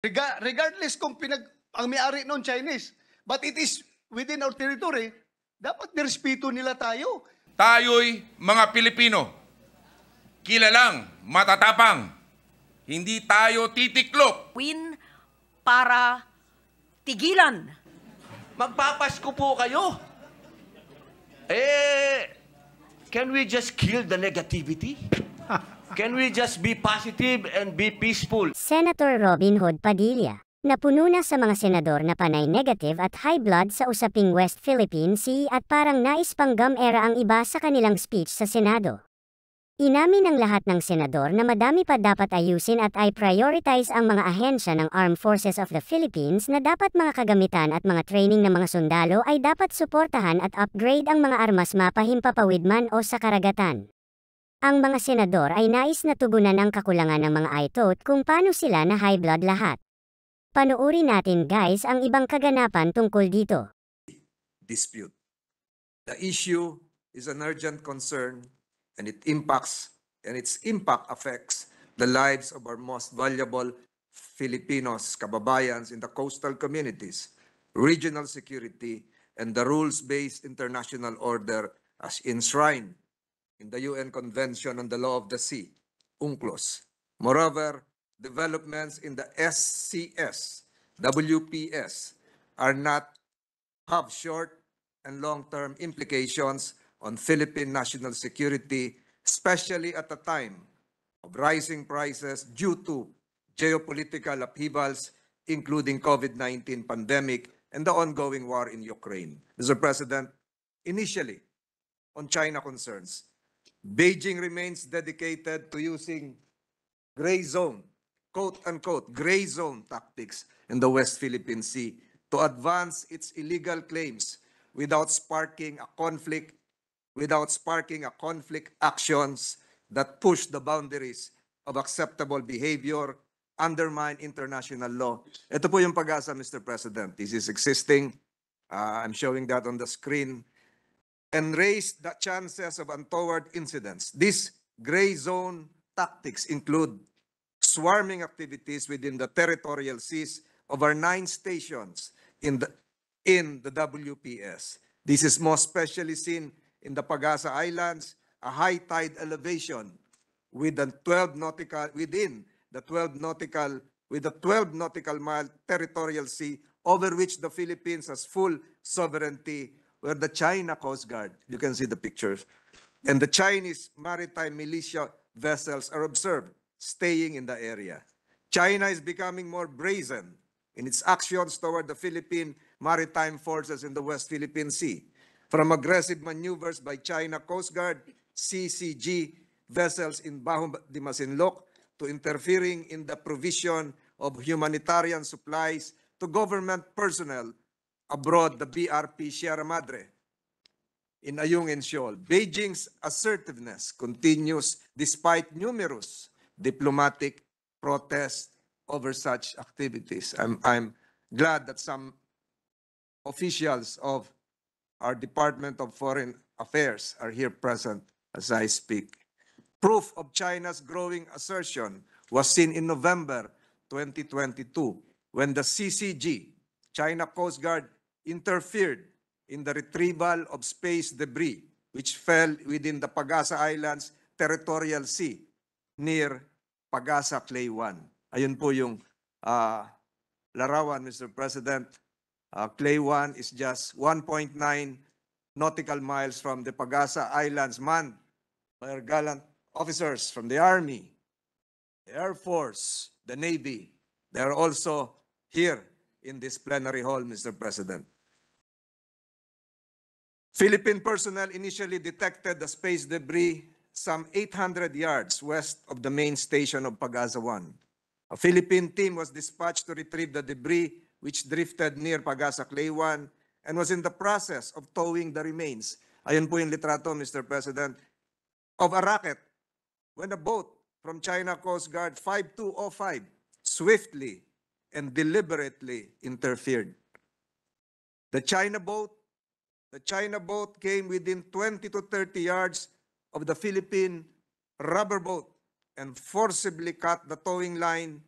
Rega- regardless kung pinag ang may-ari noon Chinese, but it is within our territory, dapat nirespeto nila tayo. Tayo'y mga Pilipino, kilalang, matatapang, hindi tayo titiklop. Win para tigilan. Magpapasko po kayo. Eh, can we just kill the negativity? Can we just be positive and be peaceful? Senator Robin Hood Padilla Napuno na sa mga senador na panay negative at high blood sa usaping West Philippine Sea at parang nais panggam era ang iba sa kanilang speech sa Senado. Inamin ng lahat ng senador na madami pa dapat ayusin at ay prioritize ang mga ahensya ng Armed Forces of the Philippines na dapat mga kagamitan at mga training ng mga sundalo ay dapat suportahan at upgrade ang mga armas mapahimpapawid man o sa karagatan. Ang mga senador ay nais na tugunan ang kakulangan ng mga ITOT kung paano sila na high blood lahat. Panuuri natin guys ang ibang kaganapan tungkol dito. Dispute. The issue is an urgent concern and it impacts and its impact affects the lives of our most valuable Filipinos, kababayans in the coastal communities, regional security, and the rules-based international order as enshrined in the UN Convention on the Law of the Sea, UNCLOS. Moreover, developments in the SCS, WPS, are not have short and long-term implications on Philippine national security, especially at a time of rising prices due to geopolitical upheavals, including COVID-19 pandemic and the ongoing war in Ukraine. Mr. President, initially, on China concerns, Beijing remains dedicated to using gray zone, quote unquote, gray zone tactics in the West Philippine Sea to advance its illegal claims without sparking a conflict, without sparking a conflict actions that push the boundaries of acceptable behavior, undermine international law. Ito po yung pag-asa, Mr. President. This is existing. Uh, I'm showing that on the screen and raise the chances of untoward incidents. These gray zone tactics include swarming activities within the territorial seas of our nine stations in the, in the WPS. This is most especially seen in the Pagasa Islands, a high tide elevation with the 12 nautical, within the 12 nautical, with the 12 nautical mile territorial sea over which the Philippines has full sovereignty were the China Coast Guard. You can see the pictures. And the Chinese maritime militia vessels are observed staying in the area. China is becoming more brazen in its actions toward the Philippine maritime forces in the West Philippine Sea, from aggressive maneuvers by China Coast Guard, CCG, vessels in Bahong de Masinloc to interfering in the provision of humanitarian supplies to government personnel abroad the BRP Sierra Madre in Ayungin Seoul. Beijing's assertiveness continues despite numerous diplomatic protests over such activities. I'm, I'm glad that some officials of our Department of Foreign Affairs are here present as I speak. Proof of China's growing assertion was seen in November 2022 when the CCG, China Coast Guard interfered in the retrieval of space debris which fell within the Pagasa Islands Territorial Sea near Pagasa Clay 1. Ayun po yung uh, larawan, Mr. President. Uh, Clay 1 is just 1.9 nautical miles from the Pagasa Islands manned by our gallant officers from the Army, the Air Force, the Navy. They are also here in this plenary hall, Mr. President. Philippine personnel initially detected the space debris some 800 yards west of the main station of Pagaza 1. A Philippine team was dispatched to retrieve the debris which drifted near Pagasa Clay 1 and was in the process of towing the remains. Ayun po yung litrato, Mr. President, of a rocket when a boat from China Coast Guard 5205 swiftly and deliberately interfered. The China boat the China boat came within 20 to 30 yards of the Philippine rubber boat and forcibly cut the towing line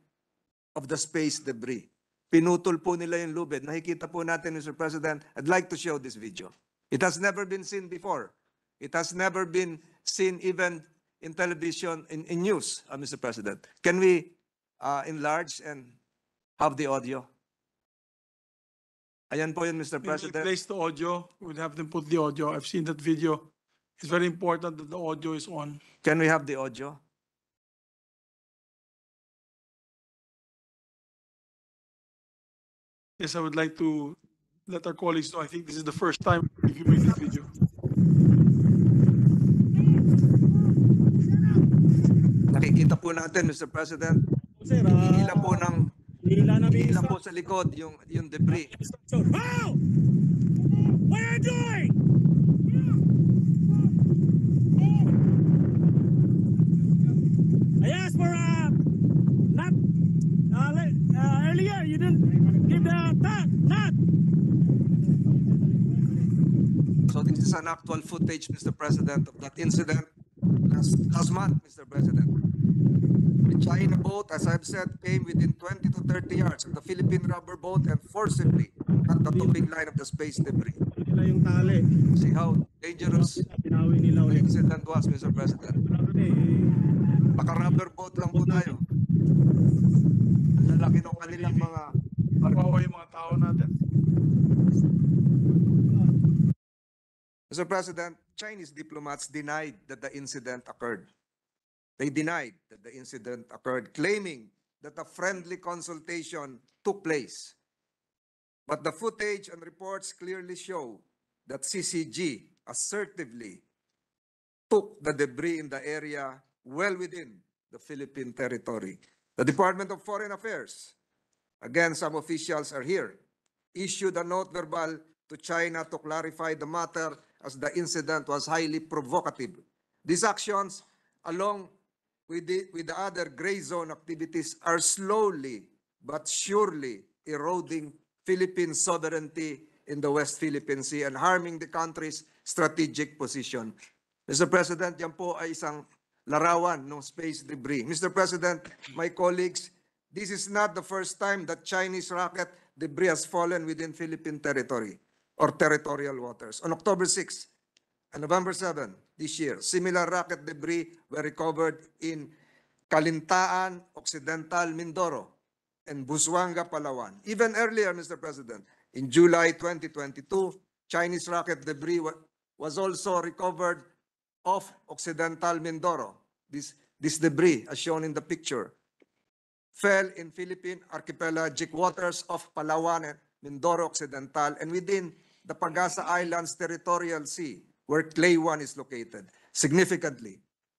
of the space debris. Pinutol po nila yung lubid. Nakikita po natin, Mr. President, I'd like to show this video. It has never been seen before. It has never been seen even in television, in, in news, uh, Mr. President. Can we uh, enlarge and have the audio? Ayan po yun, Mr. Maybe President. place the audio. We'll have them put the audio. I've seen that video. It's very important that the audio is on. Can we have the audio? Yes, I would like to let our colleagues know. I think this is the first time we've reviewing this video. Nakikita po natin, Mr. President, hinihila po ng Hila na bisa. Hila po sa likod yung, yung debris. Wow! What are you doing? Yes, for uh, not uh, uh, earlier you didn't give the that not. So this is an actual footage, Mr. President, of that incident last last month, Mr. President. The China boat, as I've said, came within 20 to 30 yards of the Philippine rubber boat and forcibly cut the tubing line of the space debris. Nila yung tali. See how dangerous Pinawi nila ulit. incident was, Mr. President. Eh. Baka rubber boat lang po tayo. Ang lalaki ng kanilang mga... Kawawa yung mga tao natin. Mr. President, Chinese diplomats denied that the incident occurred. They denied that the incident occurred, claiming that a friendly consultation took place. But the footage and reports clearly show that CCG assertively took the debris in the area well within the Philippine territory. The Department of Foreign Affairs, again, some officials are here, issued a note verbal to China to clarify the matter as the incident was highly provocative. These actions, along with the, with the other gray zone activities are slowly but surely eroding Philippine sovereignty in the West Philippine Sea and harming the country's strategic position. Mr. President, yan po ay isang larawan ng space debris. Mr. President, my colleagues, this is not the first time that Chinese rocket debris has fallen within Philippine territory or territorial waters. On October 6, Uh, November 7 this year, similar rocket debris were recovered in Kalintaan, Occidental, Mindoro, and Busuanga, Palawan. Even earlier, Mr. President, in July 2022, Chinese rocket debris was also recovered off Occidental Mindoro. This, this debris, as shown in the picture, fell in Philippine archipelagic waters of Palawan Mindoro Occidental and within the Pagasa Islands territorial sea where Clay 1 is located. Significantly,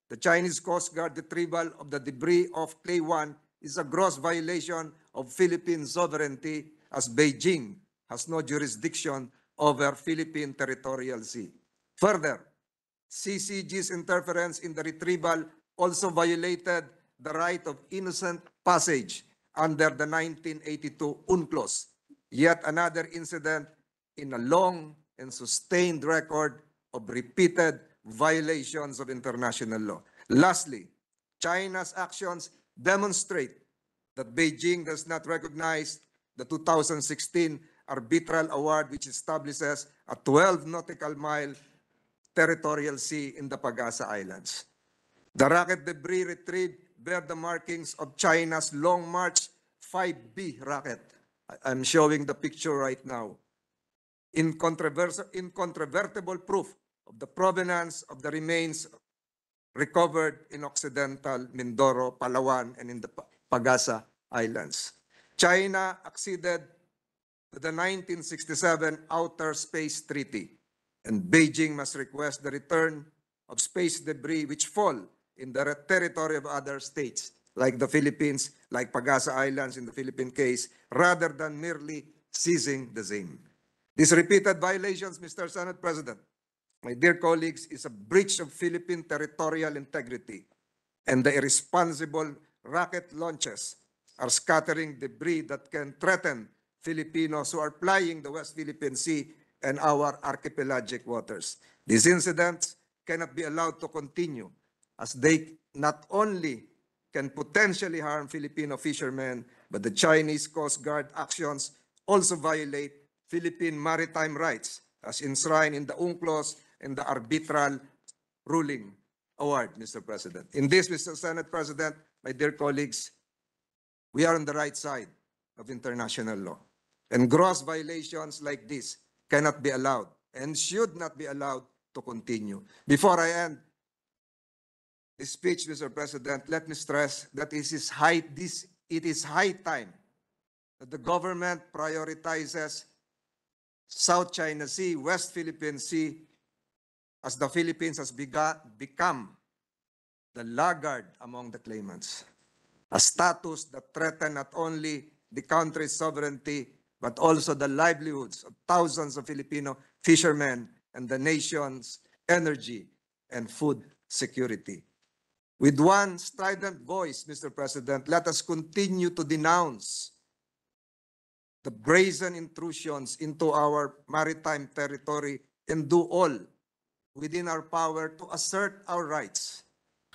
the Chinese Coast Guard retrieval of the debris of Clay 1 is a gross violation of Philippine sovereignty as Beijing has no jurisdiction over Philippine territorial sea. Further, CCG's interference in the retrieval also violated the right of innocent passage under the 1982 UNCLOS, yet another incident in a long and sustained record of repeated violations of international law. Lastly, China's actions demonstrate that Beijing does not recognize the 2016 arbitral award which establishes a 12 nautical mile territorial sea in the Pagasa Islands. The rocket debris retrieved bear the markings of China's Long March 5B rocket. I'm showing the picture right now. Incontrovertible proof of the provenance of the remains recovered in Occidental Mindoro, Palawan, and in the Pagasa Islands. China acceded to the 1967 Outer Space Treaty, and Beijing must request the return of space debris which fall in the territory of other states, like the Philippines, like Pagasa Islands in the Philippine case, rather than merely seizing the same. These repeated violations, Mr. Senate President, my dear colleagues, is a breach of Philippine territorial integrity, and the irresponsible rocket launches are scattering debris that can threaten Filipinos who are plying the West Philippine Sea and our archipelagic waters. These incidents cannot be allowed to continue as they not only can potentially harm Filipino fishermen, but the Chinese Coast Guard actions also violate Philippine maritime rights as enshrined in the UNCLOS in the arbitral ruling award, Mr. President. In this, Mr. Senate President, my dear colleagues, we are on the right side of international law. And gross violations like this cannot be allowed and should not be allowed to continue. Before I end this speech, Mr. President, let me stress that it is high, this, it is high time that the government prioritizes South China Sea, West Philippine Sea, as the Philippines has become the laggard among the claimants, a status that threatens not only the country's sovereignty, but also the livelihoods of thousands of Filipino fishermen and the nation's energy and food security. With one strident voice, Mr. President, let us continue to denounce the brazen intrusions into our maritime territory and do all within our power to assert our rights.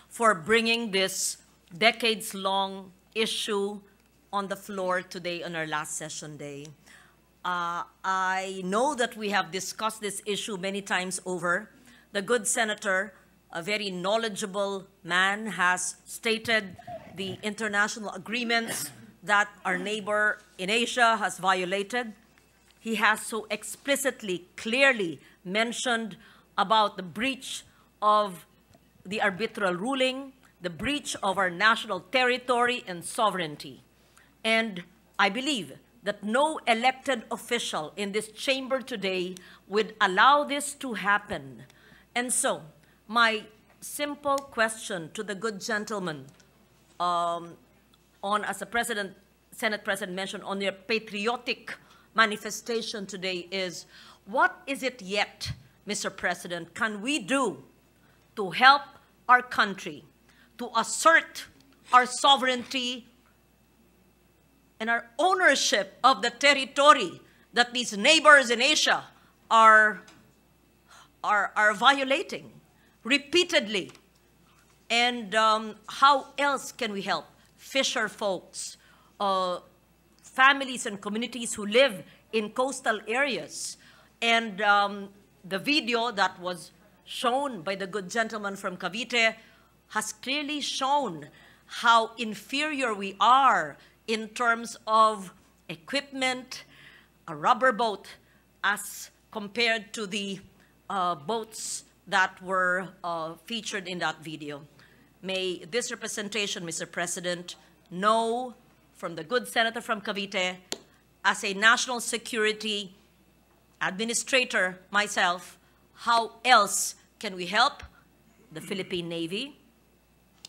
For bringing this decades long issue on the floor today on our last session day. Uh, I know that we have discussed this issue many times over. The good senator, a very knowledgeable man, has stated the international agreements that our neighbor in Asia has violated. He has so explicitly, clearly mentioned about the breach of the arbitral ruling, the breach of our national territory and sovereignty. And I believe that no elected official in this chamber today would allow this to happen. And so, my simple question to the good gentleman um, on, as the president, Senate President mentioned, on your patriotic manifestation today is, what is it yet Mr. President, can we do to help our country to assert our sovereignty and our ownership of the territory that these neighbors in Asia are, are, are violating repeatedly. And um, how else can we help fisher folks, uh, families and communities who live in coastal areas and um, the video that was shown by the good gentleman from Cavite has clearly shown how inferior we are in terms of equipment, a rubber boat, as compared to the uh, boats that were uh, featured in that video. May this representation, Mr. President, know from the good senator from Cavite, as a national security administrator myself, how else can we help the Philippine Navy,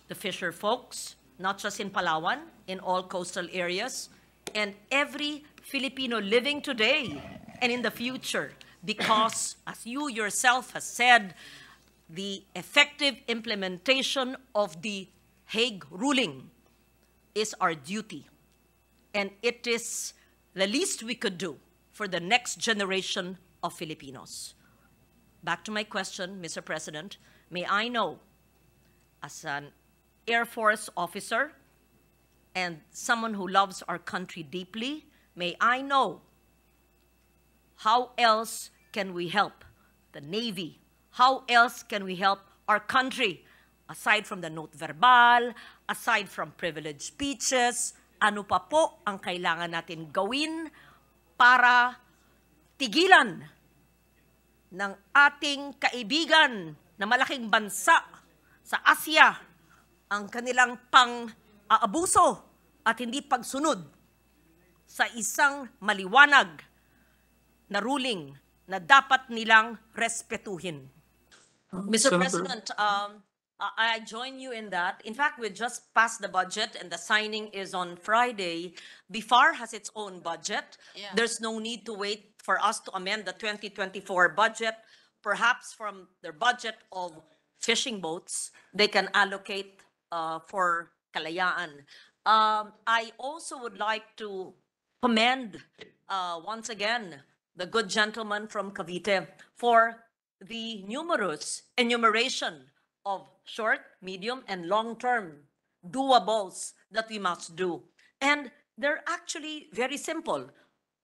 the fisher folks, not just in Palawan, in all coastal areas, and every Filipino living today and in the future because, as you yourself has said, the effective implementation of the Hague ruling is our duty. And it is the least we could do for the next generation of Filipinos. Back to my question, Mr. President, may I know, as an Air Force officer and someone who loves our country deeply, may I know how else can we help the Navy? How else can we help our country? Aside from the note verbal, aside from privileged speeches, ano pa po ang kailangan natin gawin para tigilan ng ating kaibigan na malaking bansa sa Asya ang kanilang pang-aabuso at hindi pagsunod sa isang maliwanag na ruling na dapat nilang respetuhin. Ah, Mr. Senator, President, um, I join you in that. In fact, we just passed the budget and the signing is on Friday. BIFAR has its own budget. Yeah. There's no need to wait for us to amend the 2024 budget. Perhaps from their budget of fishing boats, they can allocate uh, for Kalayaan. Um, I also would like to commend uh, once again the good gentleman from Cavite for the numerous enumeration of short, medium, and long-term doables that we must do. And they're actually very simple.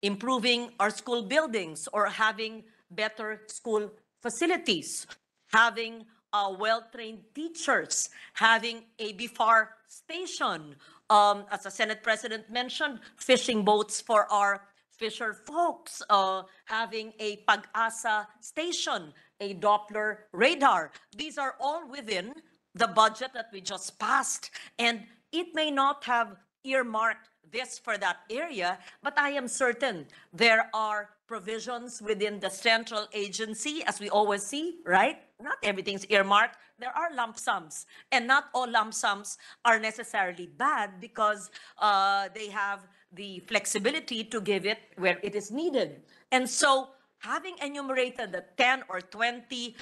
Improving our school buildings or having better school facilities, having uh, well-trained teachers, having a BFAR station, um, as the Senate President mentioned, fishing boats for our fisher folks, uh, having a Pag-asa station, a Doppler radar. These are all within the budget that we just passed. And it may not have earmarked this for that area, but I am certain there are provisions within the central agency, as we always see, right? Not everything's earmarked. There are lump sums, and not all lump sums are necessarily bad because uh, they have the flexibility to give it where it is needed. And so having enumerated the 10 or 20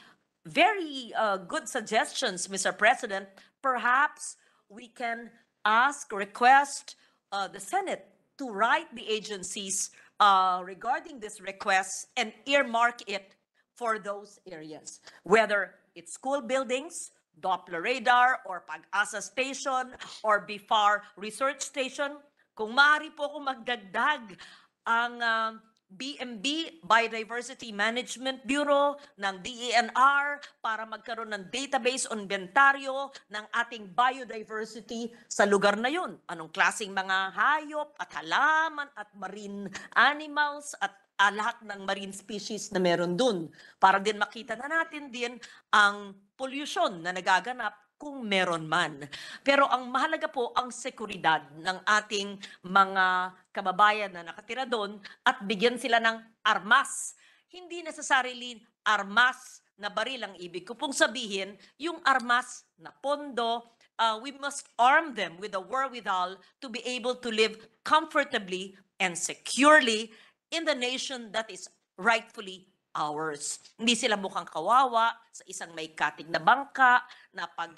very uh, good suggestions, Mr. President, perhaps we can ask, request uh, the Senate to write the agencies uh, regarding this request and earmark it for those areas, whether it's school buildings, Doppler radar, or Pag-asa station, or BIFAR research station. Kung maaari po kung magdagdag ang uh, BMB, Biodiversity Management Bureau, ng DENR para magkaroon ng database o inventaryo ng ating biodiversity sa lugar na yun. Anong klaseng mga hayop at halaman at marine animals at uh, lahat ng marine species na meron dun. Para din makita na natin din ang pollution na nagaganap kung meron man. Pero ang mahalaga po ang seguridad ng ating mga kababayan na nakatira doon at bigyan sila ng armas. Hindi necessarily armas na baril ang ibig ko pong sabihin, yung armas na pondo, uh, we must arm them with the wherewithal to be able to live comfortably and securely in the nation that is rightfully hours. Hindi sila mukhang kawawa sa isang may katig na bangka na pag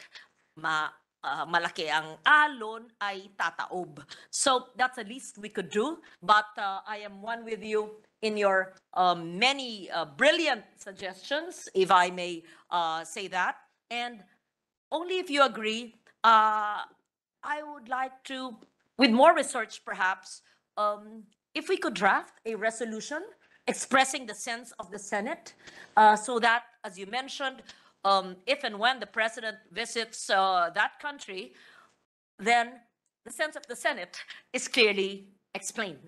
ma, uh, malaki ang alon ay tataob. So that's the least we could do. But uh, I am one with you in your um, many uh, brilliant suggestions, if I may uh, say that. And only if you agree, uh, I would like to, with more research perhaps, um, if we could draft a resolution expressing the sense of the Senate uh, so that, as you mentioned, um, if and when the president visits uh, that country, then the sense of the Senate is clearly explained.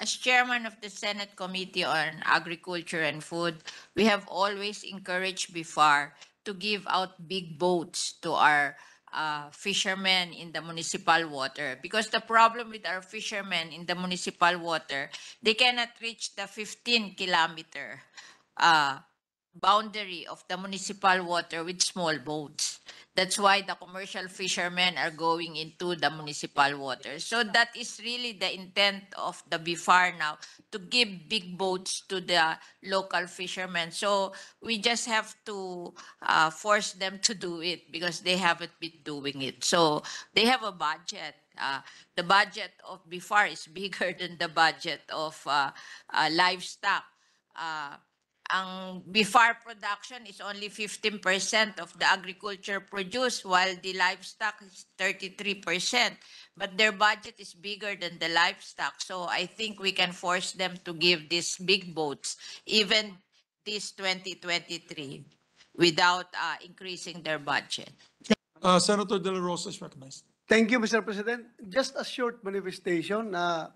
As chairman of the Senate Committee on Agriculture and Food, we have always encouraged BIFAR to give out big votes to our uh, fishermen in the municipal water because the problem with our fishermen in the municipal water they cannot reach the 15 kilometer uh, boundary of the municipal water with small boats That's why the commercial fishermen are going into the municipal waters. So that is really the intent of the BIFAR now, to give big boats to the local fishermen. So we just have to uh, force them to do it because they haven't been doing it. So they have a budget. Uh, the budget of BIFAR is bigger than the budget of uh, uh livestock. Uh, ang BFAR production is only 15% of the agriculture produce while the livestock is 33%. But their budget is bigger than the livestock. So I think we can force them to give these big boats even this 2023 without uh, increasing their budget. Uh, Senator De La Rosa is recognized. Thank you, Mr. President. Just a short manifestation uh,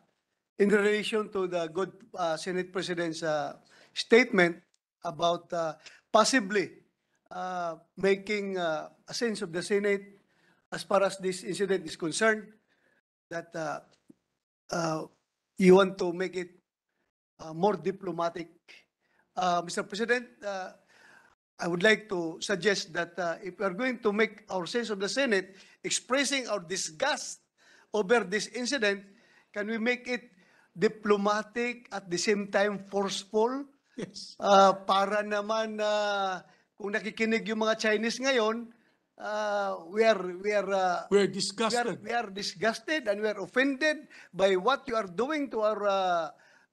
in relation to the good uh, Senate President's uh, statement about uh, possibly uh, making uh, a sense of the Senate as far as this incident is concerned, that uh, uh, you want to make it uh, more diplomatic. Mr. President, I would like to suggest that if we are going to make our sense of the Senate expressing our disgust over this incident, can we make it diplomatic at the same time forceful? Yes. Uh, para naman na uh, kung nakikinig yung mga Chinese ngayon, uh, we are we are uh, we are disgusted. We are, we are disgusted and we are offended by what you are doing to our uh,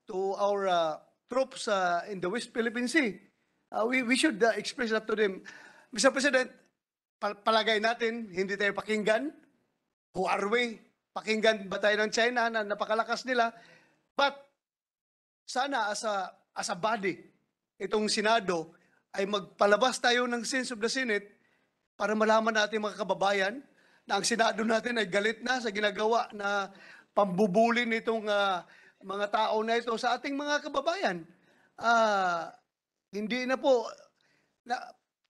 to our uh, troops uh, in the West Philippine Sea. Uh, we we should uh, express that to them. Mr. President, pal- palagay natin hindi tayo pakinggan. Who are we? Pakinggan ba tayo ng China na napakalakas nila? But sana as a as a body, itong Senado, ay magpalabas tayo ng sense of the Senate para malaman natin mga kababayan na ang Senado natin ay galit na sa ginagawa na pambubuli nitong uh, mga tao na ito sa ating mga kababayan. Uh, hindi na po, na,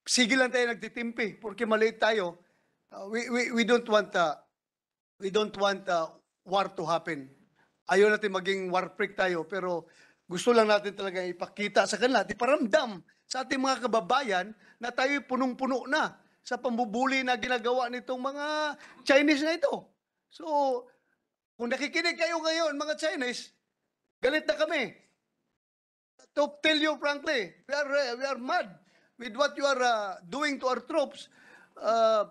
sige lang tayo nagtitimpi porque maliit tayo. Uh, we, we, we don't want uh, we don't want uh, war to happen. Ayaw natin maging war freak tayo pero gusto lang natin talaga ipakita sa kanila, iparamdam sa ating mga kababayan na tayo punong-puno na sa pambubuli na ginagawa nitong mga Chinese na ito. So, kung nakikinig kayo ngayon, mga Chinese, galit na kami. To tell you frankly, we are, uh, we are mad with what you are uh, doing to our troops. Uh,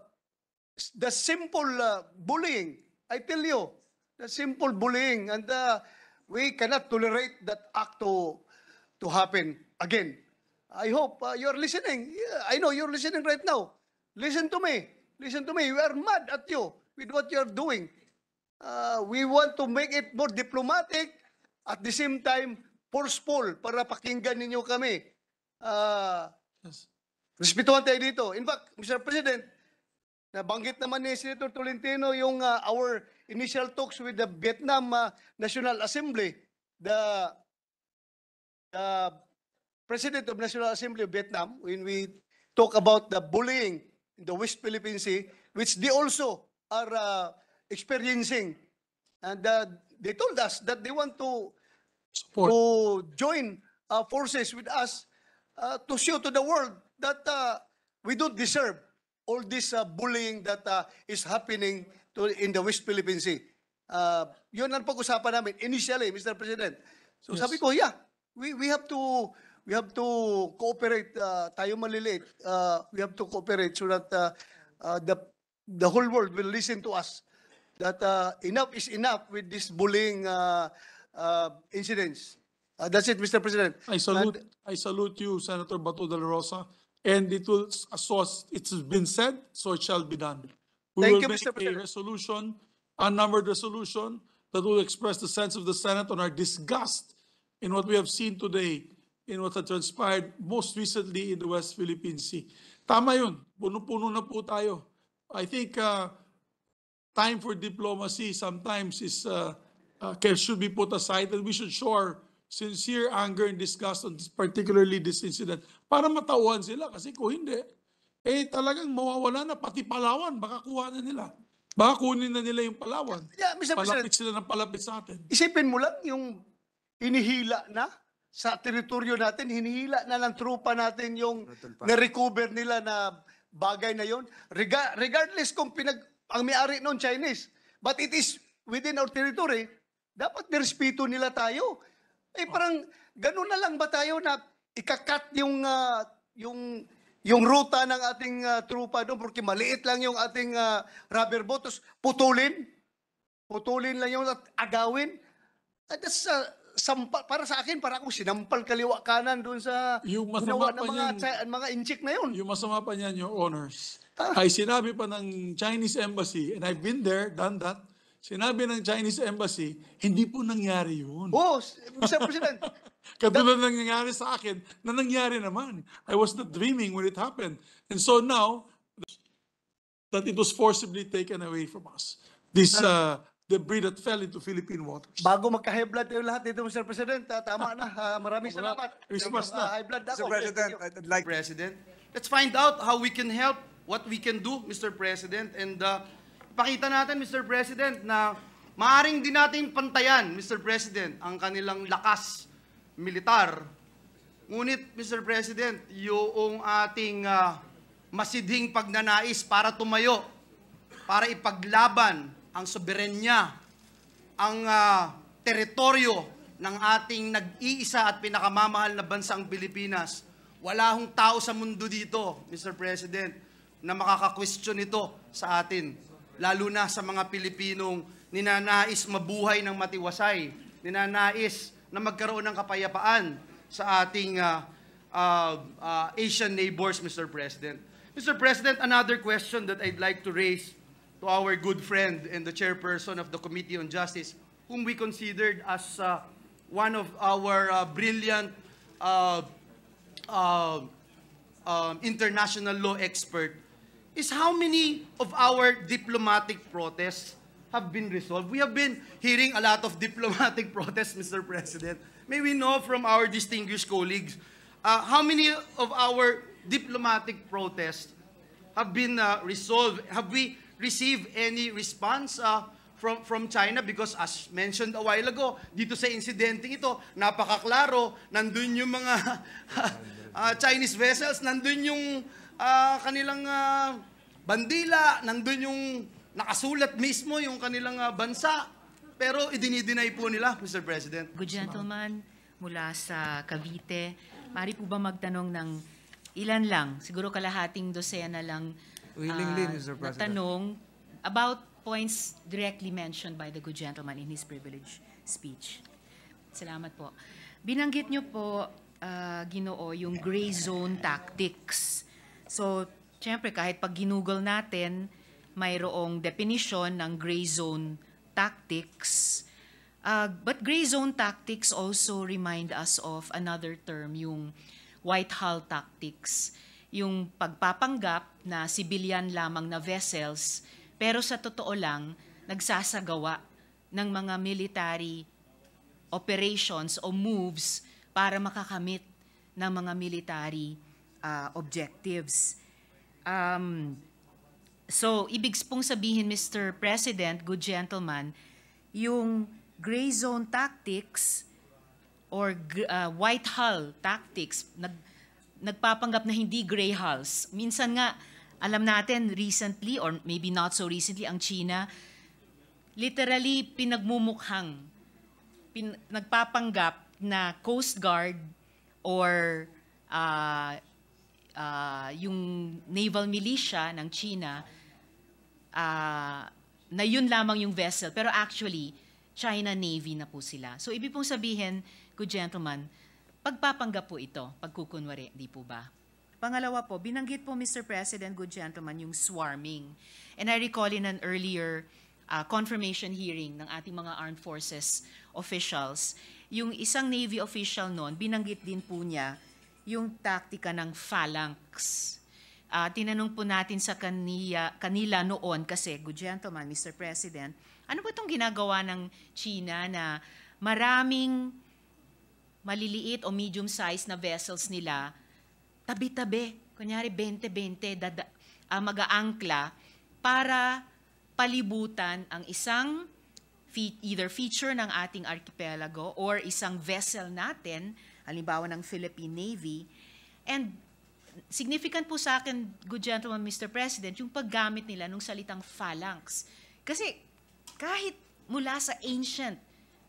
the simple uh, bullying, I tell you, the simple bullying and the uh, We cannot tolerate that act to, to happen again. I hope uh, you're listening. I know you're listening right now. Listen to me. Listen to me. We are mad at you with what you're doing. Uh, we want to make it more diplomatic at the same time forceful para pakinggan ninyo kami. Uh, yes. Respetuhan tayo dito. In fact, Mr. President, nabanggit naman ni Senator Tolentino yung uh, our initial talks with the Vietnam uh, National Assembly, the, the President of National Assembly of Vietnam, when we talk about the bullying in the West Philippine Sea, which they also are uh, experiencing. And uh, they told us that they want to, Support. to join uh, forces with us uh, to show to the world that uh, we don't deserve all this uh, bullying that uh, is happening to, in the West Philippine Sea. Uh, yun ang pag-usapan namin initially, Mr. President. So yes. sabi ko, yeah, we, we have to we have to cooperate uh, tayo maliliit uh, we have to cooperate so that uh, uh, the the whole world will listen to us that uh, enough is enough with this bullying uh, uh, incidents uh, that's it mr president i salute and, i salute you senator bato de la rosa and it will as it's been said so it shall be done Thank will you, make Mr. a President. resolution, unnumbered resolution, that will express the sense of the Senate on our disgust in what we have seen today, in what has transpired most recently in the West Philippine Sea. Tama yun. Puno-puno na po tayo. I think uh, time for diplomacy sometimes is uh, uh, can, should be put aside and we should show our sincere anger and disgust on this, particularly this incident para matauhan sila kasi kung hindi, eh talagang mawawala na pati Palawan, baka kuha na nila. Baka kunin na nila yung Palawan. Yeah, Mr. Palapit sila ng palapit sa atin. Isipin mo lang yung hinihila na sa teritoryo natin, hinihila na ng trupa natin yung na-recover nila na bagay na yon. Rega- regardless kung pinag ang may-ari noon Chinese, but it is within our territory, dapat nirespeto nila tayo. Eh parang ganun na lang ba tayo na ikakat yung uh, yung yung ruta ng ating uh, trupa doon porque maliit lang yung ating uh, rubber boat. Tapos putulin. Putulin lang yung at agawin. At that's uh, ah, sampal, para sa akin, para akong sinampal kaliwa kanan doon sa yung masama ng mga, niyan, cha, mga inchik na yun. Yung masama pa niyan, yung owners. ah. ay sinabi pa ng Chinese Embassy, and I've been there, done that, sinabi ng Chinese Embassy, hindi po nangyari yun. oh, Mr. President, Katulad ng nangyari sa akin, na nangyari naman. I was not dreaming when it happened. And so now, that it was forcibly taken away from us. This uh, the debris that fell into Philippine waters. Bago magka-high blood lahat dito, Mr. President, ah, tama na. ah, maraming salamat. Christmas ah, na. Mr. President, I'd like President. Let's find out how we can help, what we can do, Mr. President. And uh, ipakita natin, Mr. President, na maaring din natin pantayan, Mr. President, ang kanilang lakas militar. Ngunit, Mr. President, yung ating uh, masidhing pagnanais para tumayo, para ipaglaban ang soberenya, ang uh, teritoryo ng ating nag-iisa at pinakamamahal na bansang Pilipinas. Wala hong tao sa mundo dito, Mr. President, na makaka-question ito sa atin. Lalo na sa mga Pilipinong ninanais mabuhay ng matiwasay, ninanais na magkaroon ng kapayapaan sa ating uh, uh, uh, Asian neighbors, Mr. President. Mr. President, another question that I'd like to raise to our good friend and the chairperson of the Committee on Justice, whom we considered as uh, one of our uh, brilliant uh, uh, uh, international law expert, is how many of our diplomatic protests have been resolved. We have been hearing a lot of diplomatic protests, Mr. President. May we know from our distinguished colleagues, uh, how many of our diplomatic protests have been uh, resolved? Have we received any response uh, from, from China? Because as mentioned a while ago, dito sa insidente ito, napakaklaro, nandun yung mga uh, Chinese vessels, nandun yung uh, kanilang uh, bandila, nandun yung Nakasulat mismo yung kanilang uh, bansa. Pero idinideny po nila, Mr. President. Good gentleman, mula sa Cavite, mari po ba magtanong ng ilan lang, siguro kalahating dosena lang uh, Willingly, ah, Mr. President. tanong about points directly mentioned by the good gentleman in his privilege speech. Salamat po. Binanggit nyo po, uh, Ginoo, yung gray zone tactics. So, syempre, kahit pag ginugol natin, mayroong definition ng gray zone tactics. Uh, but gray zone tactics also remind us of another term, yung white hull tactics. Yung pagpapanggap na civilian lamang na vessels, pero sa totoo lang, nagsasagawa ng mga military operations o moves para makakamit ng mga military uh, objectives. Um, So, ibig pong sabihin, Mr. President, good gentleman, yung gray zone tactics or uh, white hull tactics, nag, nagpapanggap na hindi gray hulls. Minsan nga, alam natin recently or maybe not so recently, ang China, literally pinagmumukhang, pin, nagpapanggap na Coast Guard or uh, uh, yung naval militia ng China uh, na yun lamang yung vessel. Pero actually, China Navy na po sila. So ibig pong sabihin, good gentleman, pagpapanggap po ito, pagkukunwari, di po ba? Pangalawa po, binanggit po Mr. President, good gentleman, yung swarming. And I recall in an earlier uh, confirmation hearing ng ating mga armed forces officials, yung isang Navy official noon, binanggit din po niya yung taktika ng phalanx Uh, tinanong po natin sa kanila, kanila noon kasi, good gentleman, Mr. President, ano ba itong ginagawa ng China na maraming maliliit o medium size na vessels nila, tabi-tabi, kunyari 20-20, dada, uh, mag-aangkla para palibutan ang isang either feature ng ating archipelago or isang vessel natin, halimbawa ng Philippine Navy, and significant po sa akin, good gentleman, Mr. President, yung paggamit nila ng salitang phalanx. Kasi kahit mula sa ancient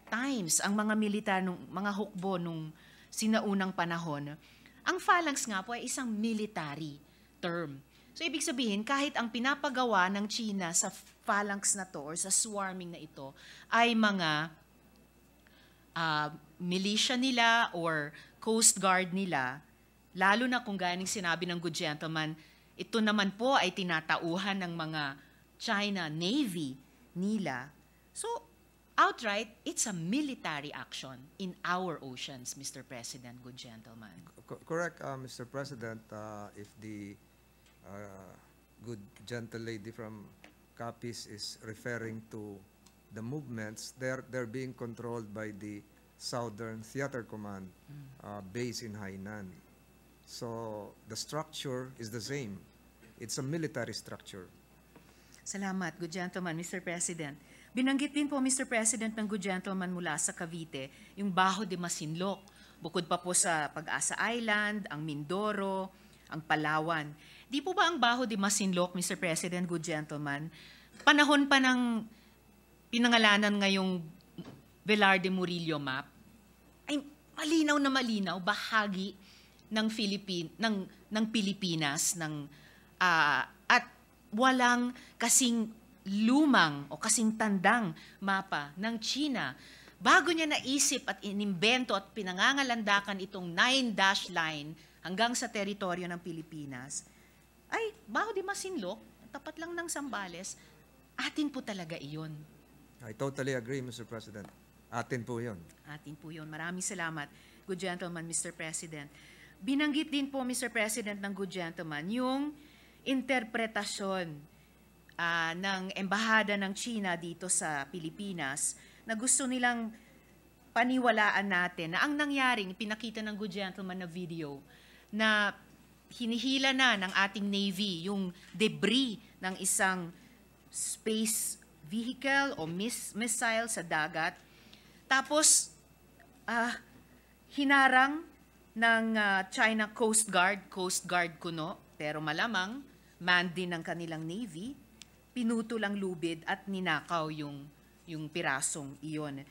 times, ang mga militar, nung, mga hukbo nung sinaunang panahon, ang phalanx nga po ay isang military term. So, ibig sabihin, kahit ang pinapagawa ng China sa phalanx na to or sa swarming na ito ay mga uh, militia nila or coast guard nila Lalo na kung galing sinabi ng good gentleman, ito naman po ay tinatauhan ng mga China Navy nila. So, outright, it's a military action in our oceans, Mr. President, good gentleman. C correct, uh, Mr. President, uh, if the uh, good gentle lady from Capiz is referring to the movements, they're, they're being controlled by the Southern Theater Command mm. uh, based in Hainan. So the structure is the same. It's a military structure. Salamat, good gentleman, Mr. President. Binanggit din po, Mr. President, ng good gentleman mula sa Cavite, yung Baho de Masinloc. Bukod pa po sa Pag-asa Island, ang Mindoro, ang Palawan. Di po ba ang Baho de Masinloc, Mr. President, good gentleman, panahon pa ng pinangalanan ngayong Velarde Murillo map, ay malinaw na malinaw, bahagi ng Philippine ng ng Pilipinas ng uh, at walang kasing lumang o kasing tandang mapa ng China bago niya naisip at inimbento at pinangangalandakan itong nine dash line hanggang sa teritoryo ng Pilipinas ay baho di masinlok tapat lang ng Sambales atin po talaga iyon I totally agree Mr. President atin po 'yon atin po 'yon maraming salamat good gentleman Mr. President Binanggit din po, Mr. President, ng good gentleman, yung interpretasyon uh, ng embahada ng China dito sa Pilipinas na gusto nilang paniwalaan natin na ang nangyaring pinakita ng good gentleman na video na hinihila na ng ating Navy yung debris ng isang space vehicle o miss missile sa dagat. Tapos, uh, hinarang ng uh, China Coast Guard, Coast Guard kuno, pero malamang man din ng kanilang navy, pinuto lang lubid at ninakaw yung yung pirasong iyon.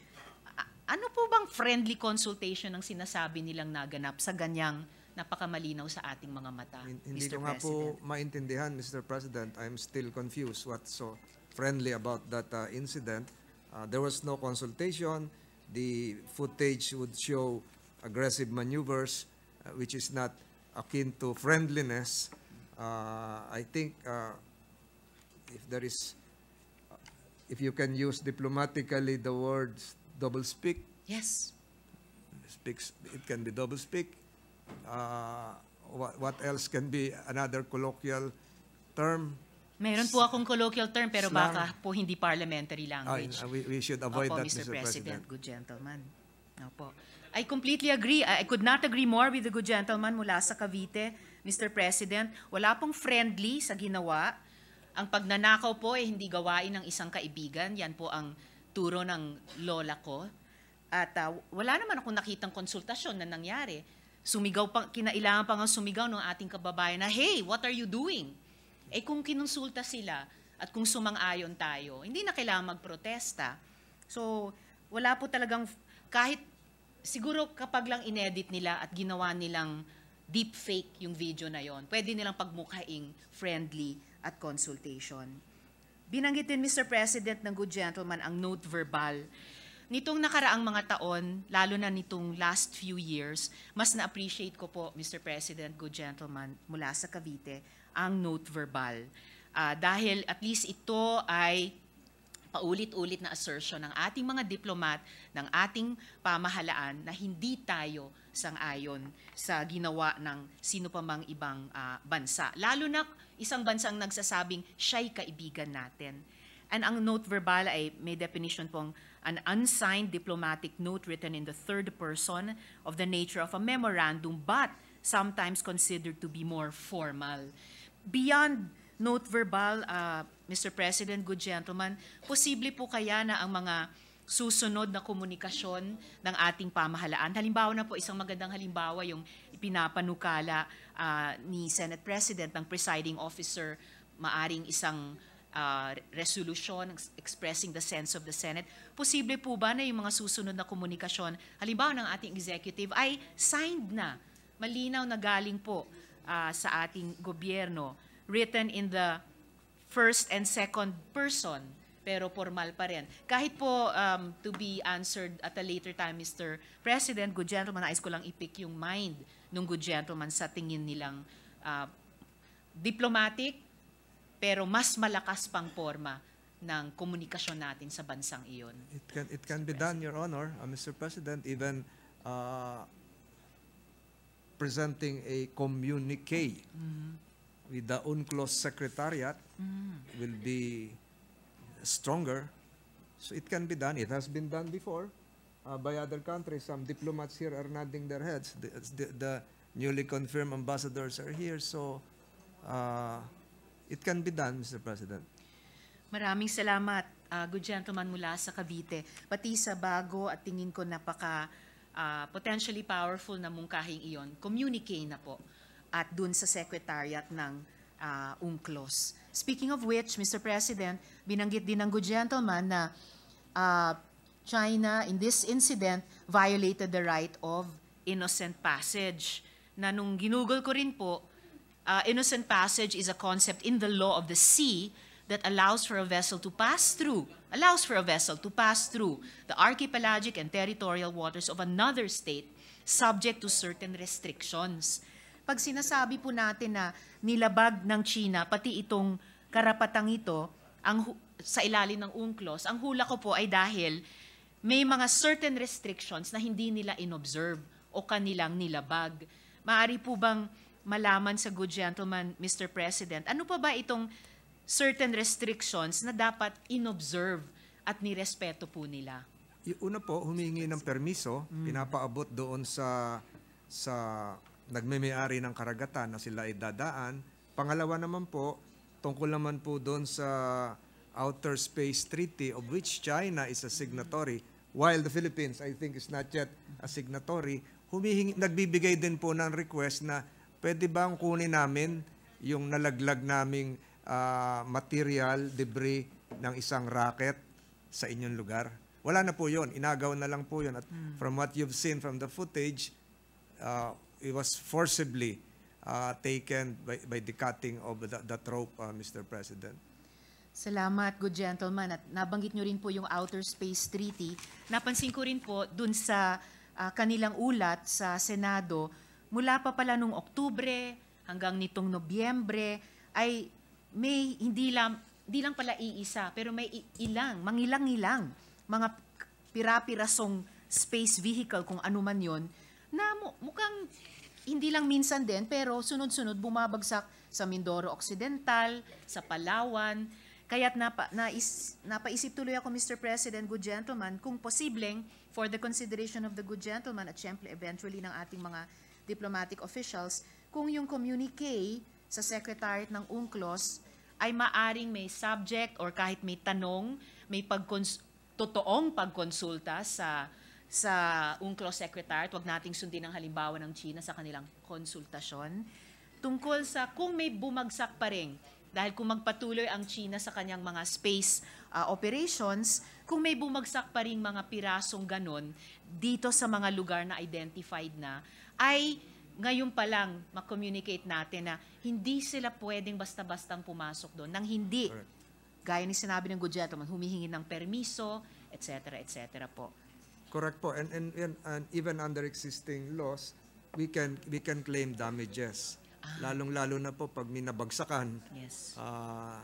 Ano po bang friendly consultation ang sinasabi nilang naganap sa ganyang napakamalinaw sa ating mga mata, Hindi Mr. ko nga po maintindihan, Mr. President. I'm still confused what's so friendly about that uh, incident. Uh, there was no consultation. The footage would show aggressive maneuvers, uh, which is not akin to friendliness, uh, I think uh, if there is, uh, if you can use diplomatically the word double speak. Yes. Speaks, it can be double speak. Uh, what, what else can be another colloquial term? Meron po akong colloquial term pero Slang. baka po hindi parliamentary language. Ah, we, we should avoid Opo, that, Mr. Mr. President. President. Good gentleman. Opo. I completely agree. I could not agree more with the good gentleman mula sa Cavite, Mr. President. Wala pong friendly sa ginawa. Ang pagnanakaw po ay hindi gawain ng isang kaibigan. Yan po ang turo ng lola ko. At uh, wala naman akong nakitang konsultasyon na nangyari. Sumigaw pa, kinailangan pa nga sumigaw ng ating kababayan na, hey, what are you doing? Eh kung kinonsulta sila at kung sumang-ayon tayo, hindi na kailangan magprotesta. So, wala po talagang, kahit siguro kapag lang inedit nila at ginawa nilang deep fake yung video na yon, pwede nilang pagmukhaing friendly at consultation. Binanggit din Mr. President ng Good Gentleman ang note verbal. Nitong nakaraang mga taon, lalo na nitong last few years, mas na-appreciate ko po, Mr. President, Good Gentleman, mula sa Cavite, ang note verbal. Uh, dahil at least ito ay paulit-ulit na assertion ng ating mga diplomat, ng ating pamahalaan na hindi tayo sangayon sa ginawa ng sino pa mang ibang uh, bansa. Lalo na isang bansang nagsasabing siya'y kaibigan natin. And ang note verbal ay may definition pong an unsigned diplomatic note written in the third person of the nature of a memorandum but sometimes considered to be more formal. Beyond note verbal, uh, ah, Mr. President, good gentleman, posible po kaya na ang mga susunod na komunikasyon ng ating pamahalaan. Halimbawa na po, isang magandang halimbawa yung pinapanukala uh, ah, ni Senate President ng presiding officer, maaring isang uh, resolution expressing the sense of the Senate. Posible po ba na yung mga susunod na komunikasyon, halimbawa ng ating executive, ay signed na, malinaw na galing po uh, sa ating gobyerno written in the first and second person, pero formal pa rin. Kahit po um, to be answered at a later time, Mr. President, good gentleman, nais ko lang ipick yung mind ng good gentleman sa tingin nilang uh, diplomatic, pero mas malakas pang forma ng komunikasyon natin sa bansang iyon. It can, it can Mr. be President. done, Your Honor, uh, Mr. President, even uh, presenting a communique mm -hmm with the UNCLOS Secretariat mm. will be stronger. So it can be done. It has been done before uh, by other countries. Some diplomats here are nodding their heads. The, the, the newly confirmed ambassadors are here. So uh, it can be done, Mr. President. Maraming salamat, uh, good gentleman mula sa Cavite. Pati sa bago at tingin ko napaka uh, potentially powerful na mungkahing iyon, communicate na po at dun sa Secretariat ng uh, UNCLOS. Speaking of which, Mr. President, binanggit din ng good gentleman na uh, China in this incident violated the right of innocent passage. Na nung ginugol ko rin po, uh, innocent passage is a concept in the law of the sea that allows for a vessel to pass through, allows for a vessel to pass through the archipelagic and territorial waters of another state subject to certain restrictions pag sinasabi po natin na nilabag ng China, pati itong karapatang ito, ang, sa ilalim ng UNCLOS, ang hula ko po ay dahil may mga certain restrictions na hindi nila inobserve o kanilang nilabag. Maari po bang malaman sa good gentleman, Mr. President, ano pa ba itong certain restrictions na dapat inobserve at nirespeto po nila? Una po, humingi ng permiso, mm. pinapaabot doon sa sa nagmemeari ng karagatan na sila ay dadaan. Pangalawa naman po, tungkol naman po doon sa Outer Space Treaty of which China is a signatory while the Philippines I think is not yet a signatory humihingi nagbibigay din po ng request na pwede bang kunin namin yung nalaglag naming uh, material debris ng isang rocket sa inyong lugar wala na po yon inagaw na lang po yon at hmm. from what you've seen from the footage uh, he was forcibly uh, taken by, by the cutting of the, the rope, uh, Mr. President. Salamat, good gentleman. At nabanggit nyo rin po yung Outer Space Treaty. Napansin ko rin po dun sa uh, kanilang ulat sa Senado, mula pa pala nung Oktubre hanggang nitong Nobyembre, ay may hindi lang, hindi lang pala iisa, pero may ilang, mangilang-ilang mga pira-pirasong space vehicle kung ano man yon na mukhang hindi lang minsan din, pero sunod-sunod bumabagsak sa Mindoro Occidental, sa Palawan. Kaya't napa, nais, napaisip tuloy ako, Mr. President, good gentleman, kung posibleng for the consideration of the good gentleman at syempre eventually ng ating mga diplomatic officials, kung yung communique sa Secretariat ng UNCLOS ay maaring may subject or kahit may tanong, may pagkons- totoong pagkonsulta sa sa UNCLOS Secretary, huwag nating sundin ang halimbawa ng China sa kanilang konsultasyon, tungkol sa kung may bumagsak pa rin dahil kung magpatuloy ang China sa kanyang mga space uh, operations, kung may bumagsak pa rin mga pirasong ganon dito sa mga lugar na identified na, ay ngayon pa lang makommunicate natin na hindi sila pwedeng basta-bastang pumasok doon nang hindi, gaya ni sinabi ng good gentleman, humihingi ng permiso, etc., etc. po. Correct po. And, and, and, and even under existing laws, we can, we can claim damages. Ah. Lalong-lalo na po pag minabagsakan. Yes. Uh, ah,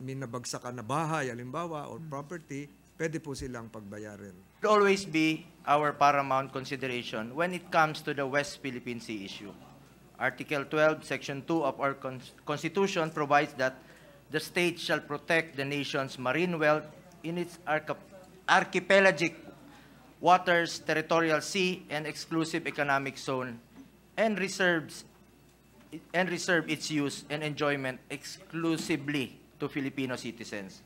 minabagsakan na bahay, alimbawa, or mm. property, pwede po silang pagbayarin. It always be our paramount consideration when it comes to the West Philippine Sea issue. Article 12, Section 2 of our Constitution provides that the state shall protect the nation's marine wealth in its archipelagic waters, territorial sea, and exclusive economic zone, and reserves and reserve its use and enjoyment exclusively to Filipino citizens.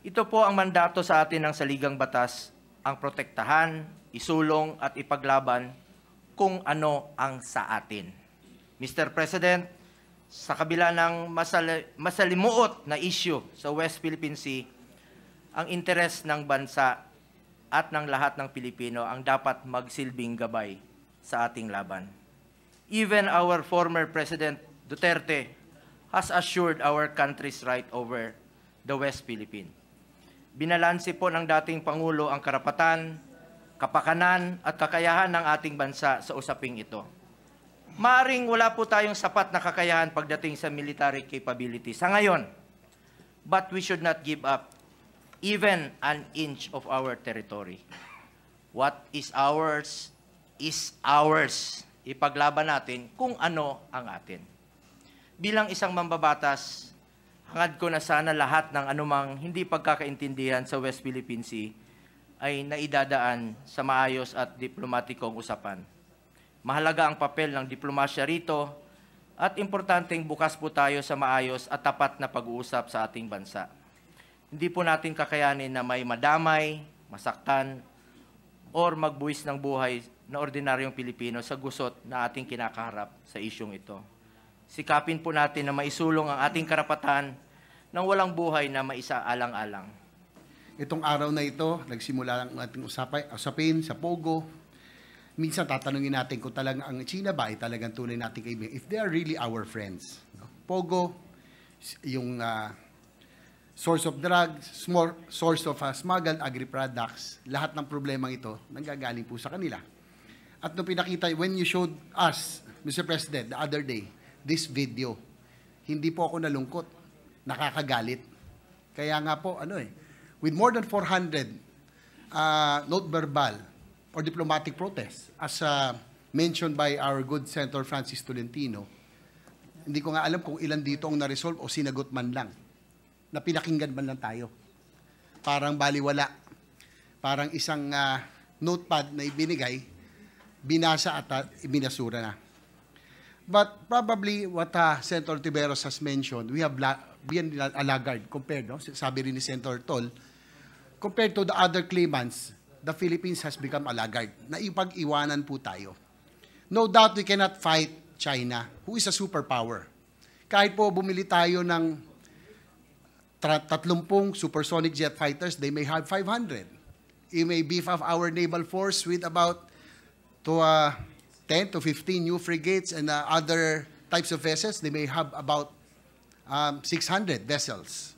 Ito po ang mandato sa atin ng saligang batas, ang protektahan, isulong at ipaglaban kung ano ang sa atin. Mr. President, sa kabila ng masali masalimuot na issue sa West Philippine Sea, ang interes ng bansa at ng lahat ng Pilipino ang dapat magsilbing gabay sa ating laban. Even our former President Duterte has assured our country's right over the West Philippine. Binalansi po ng dating Pangulo ang karapatan, kapakanan at kakayahan ng ating bansa sa usaping ito. Maaring wala po tayong sapat na kakayahan pagdating sa military capability sa ngayon, but we should not give up even an inch of our territory. What is ours is ours. Ipaglaban natin kung ano ang atin. Bilang isang mambabatas, hangad ko na sana lahat ng anumang hindi pagkakaintindihan sa West Philippine Sea ay naidadaan sa maayos at diplomatikong usapan. Mahalaga ang papel ng diplomasya rito at importanteng bukas po tayo sa maayos at tapat na pag-uusap sa ating bansa hindi po natin kakayanin na may madamay, masaktan, or magbuwis ng buhay na ordinaryong Pilipino sa gusot na ating kinakaharap sa isyong ito. Sikapin po natin na maisulong ang ating karapatan ng walang buhay na maisaalang-alang. alang Itong araw na ito, nagsimula ang ating usapay, usapin sa Pogo. Minsan tatanungin natin kung talagang ang China ba ay talagang tunay natin kaibigan. If they are really our friends. Pogo, yung uh, source of drugs, source of uh, smuggled agri-products, lahat ng problema ito nanggagaling po sa kanila. At nung pinakita, when you showed us, Mr. President, the other day, this video, hindi po ako nalungkot, nakakagalit. Kaya nga po, ano eh, with more than 400 uh, ah, note verbal or diplomatic protests, as uh, mentioned by our good Senator Francis Tolentino, hindi ko nga alam kung ilan dito ang na-resolve o sinagot man lang na pinakinggan man lang tayo. Parang baliwala. Parang isang uh, notepad na ibinigay, binasa at ah, ibinasura na. But probably what uh, Senator Tiberos has mentioned, we have la- been a laggard compared, no? sabi rin ni Senator Tol, compared to the other claimants, the Philippines has become a laggard. Naipag-iwanan po tayo. No doubt we cannot fight China, who is a superpower. Kahit po bumili tayo ng tatlumpung supersonic jet fighters, they may have 500. You may beef up our naval force with about to uh, 10 to 15 new frigates and uh, other types of vessels. They may have about um, 600 vessels.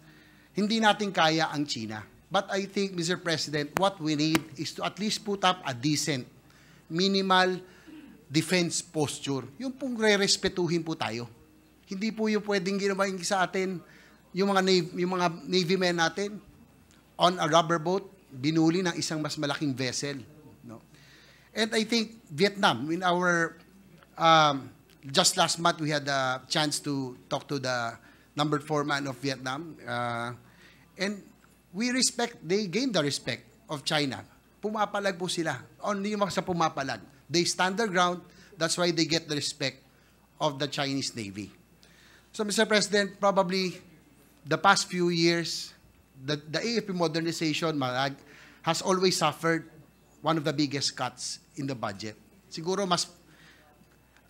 Hindi natin kaya ang China. But I think, Mr. President, what we need is to at least put up a decent, minimal defense posture. Yung pong re-respetuhin po tayo. Hindi po yung pwedeng ginawa sa atin yung mga navy, yung mga navy men natin on a rubber boat binuli ng isang mas malaking vessel no and i think vietnam in our um, just last month we had a chance to talk to the number four man of vietnam uh, and we respect they gain the respect of china pumapalag po sila only yung sa pumapalag they stand their ground that's why they get the respect of the chinese navy so mr president probably the past few years, the, the AFP modernization has always suffered one of the biggest cuts in the budget. Siguro mas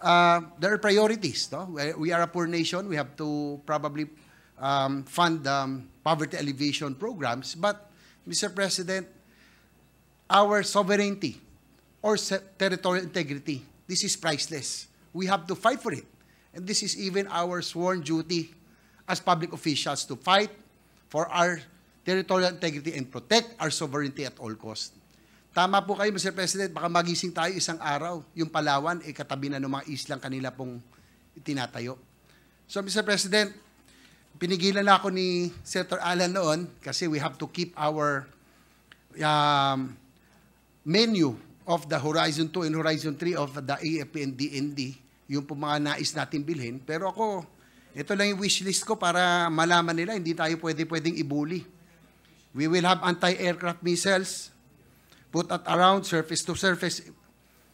uh, there are priorities. No? We are a poor nation. We have to probably um, fund um, poverty alleviation programs. But, Mr. President, our sovereignty or territorial integrity, this is priceless. We have to fight for it. And this is even our sworn duty as public officials to fight for our territorial integrity and protect our sovereignty at all costs. Tama po kayo, Mr. President, baka magising tayo isang araw. Yung Palawan, eh, katabi na ng mga islang kanila pong tinatayo. So, Mr. President, pinigilan na ako ni Senator Alan noon kasi we have to keep our um, menu of the Horizon 2 and Horizon 3 of the AFP and DND, yung po mga nais natin bilhin. Pero ako, ito lang yung wish list ko para malaman nila, hindi tayo pwede-pwedeng ibuli. We will have anti-aircraft missiles put at around surface-to-surface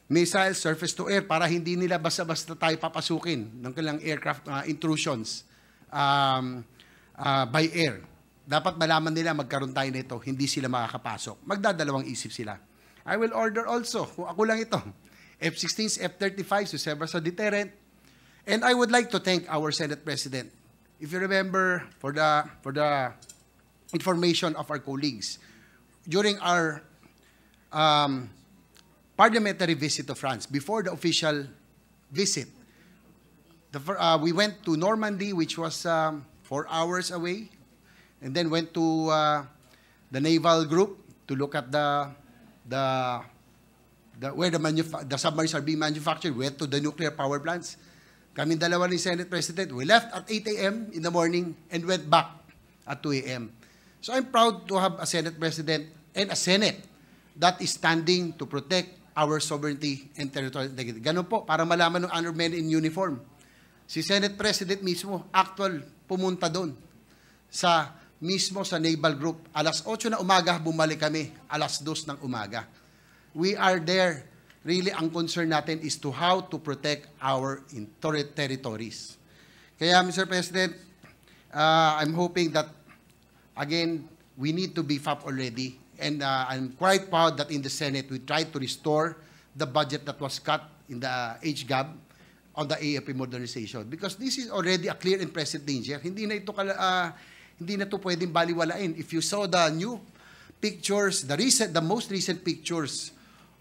missiles, surface-to-air, para hindi nila basta-basta tayo papasukin ng kanilang aircraft uh, intrusions um, uh, by air. Dapat malaman nila magkaroon tayo nito, hindi sila makakapasok. Magdadalawang isip sila. I will order also, ako lang ito, F-16s, F-35s, so to deterrent, And I would like to thank our Senate President. If you remember, for the, for the information of our colleagues, during our um, parliamentary visit to France, before the official visit, the, uh, we went to Normandy, which was um, four hours away, and then went to uh, the naval group to look at the, the, the where the, the submarines are being manufactured. went to the nuclear power plants. Kaming dalawa ni Senate President, we left at 8 a.m. in the morning and went back at 2 a.m. So I'm proud to have a Senate President and a Senate that is standing to protect our sovereignty and territorial integrity. Ganun po, para malaman ng honored men in uniform. Si Senate President mismo, actual, pumunta doon sa mismo sa Naval Group. Alas 8 na umaga, bumalik kami. Alas 2 ng umaga. We are there really ang concern natin is to how to protect our territories. Kaya, Mr. President, uh, I'm hoping that, again, we need to beef up already. And uh, I'm quite proud that in the Senate, we tried to restore the budget that was cut in the HGAB on the AFP modernization. Because this is already a clear and present danger. Hindi na ito, uh, hindi na ito pwedeng baliwalain. If you saw the new pictures, the, recent, the most recent pictures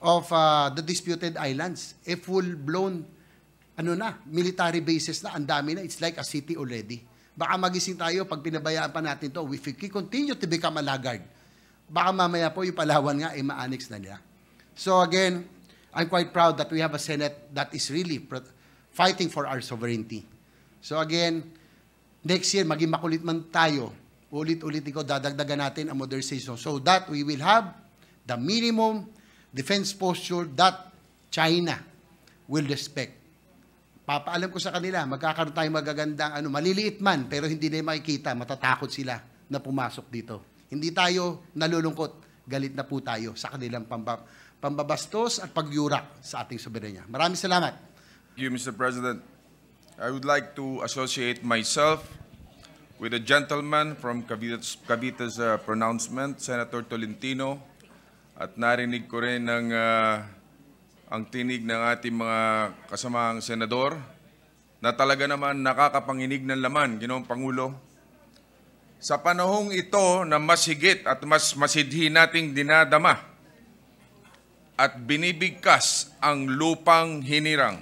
of uh, the disputed islands. A full-blown, ano na, military bases na, ang dami na. It's like a city already. Baka magising tayo pag pinabayaan pa natin to. If we continue to become a laggard, baka mamaya po yung Palawan nga ay eh, ma-annex na nila. So again, I'm quite proud that we have a Senate that is really fighting for our sovereignty. So again, next year, maging makulit man tayo, ulit-ulit ko, dadagdagan natin ang modernization so that we will have the minimum defense posture that China will respect. Papaalam ko sa kanila, magkakaroon tayong magagandang, ano, maliliit man, pero hindi na makikita, matatakot sila na pumasok dito. Hindi tayo nalulungkot, galit na po tayo sa kanilang pambab pambabastos at pagyurak sa ating soberanya. Maraming salamat. Thank you, Mr. President. I would like to associate myself with a gentleman from Cavite's, Cavite's uh, pronouncement, Senator Tolentino, at narinig ko rin ng, uh, ah, ang tinig ng ating mga kasamang senador na talaga naman nakakapanginig ng laman, Ginoong Pangulo. Sa panahong ito na mas higit at mas masidhi nating dinadama at binibigkas ang lupang hinirang.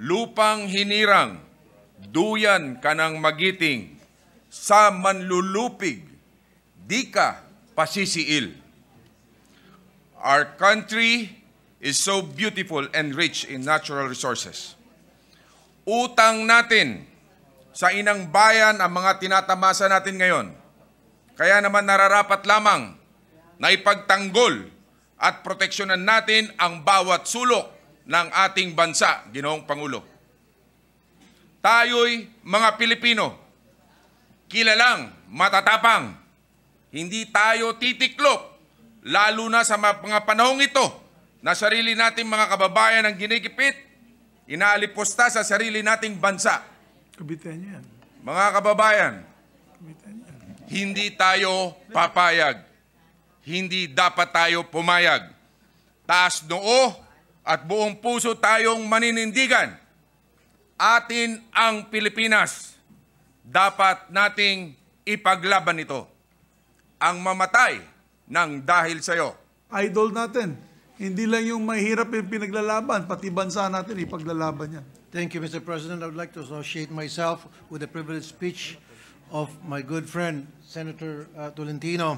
Lupang hinirang, duyan ka ng magiting, sa manlulupig, di ka pasisiil. Our country is so beautiful and rich in natural resources. Utang natin sa inang bayan ang mga tinatamasa natin ngayon. Kaya naman nararapat lamang na ipagtanggol at proteksyonan natin ang bawat sulok ng ating bansa, Ginoong Pangulo. Tayo'y mga Pilipino, kilalang, matatapang, hindi tayo titiklop lalo na sa mga panahong ito na sarili nating mga kababayan ang ginigipit, inaalipusta sa sarili nating bansa. Kabitan yan. Mga kababayan, Kabitan yan. hindi tayo papayag. Hindi dapat tayo pumayag. Taas noo at buong puso tayong maninindigan. Atin ang Pilipinas. Dapat nating ipaglaban ito. Ang mamatay ng dahil sa iyo. Idol natin. Hindi lang yung mahirap yung pinaglalaban, pati bansa natin ipaglalaban yan. Thank you, Mr. President. I would like to associate myself with the privileged speech of my good friend, Senator uh, Tolentino.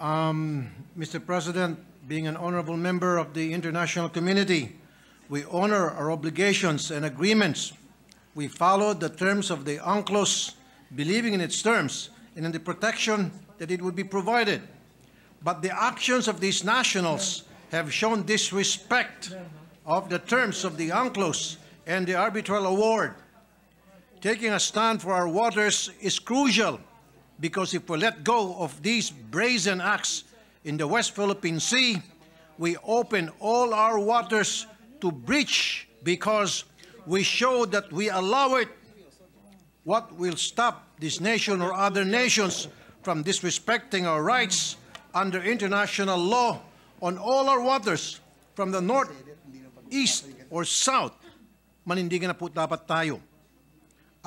Um, Mr. President, being an honorable member of the international community, we honor our obligations and agreements. We follow the terms of the UNCLOS, believing in its terms and in the protection that it would be provided. But the actions of these nationals have shown disrespect of the terms of the UNCLOS and the arbitral award. Taking a stand for our waters is crucial because if we let go of these brazen acts in the West Philippine Sea, we open all our waters to breach because we show that we allow it. What will stop this nation or other nations from disrespecting our rights under international law on all our waters from the north, east, or south, manindigan na po dapat tayo.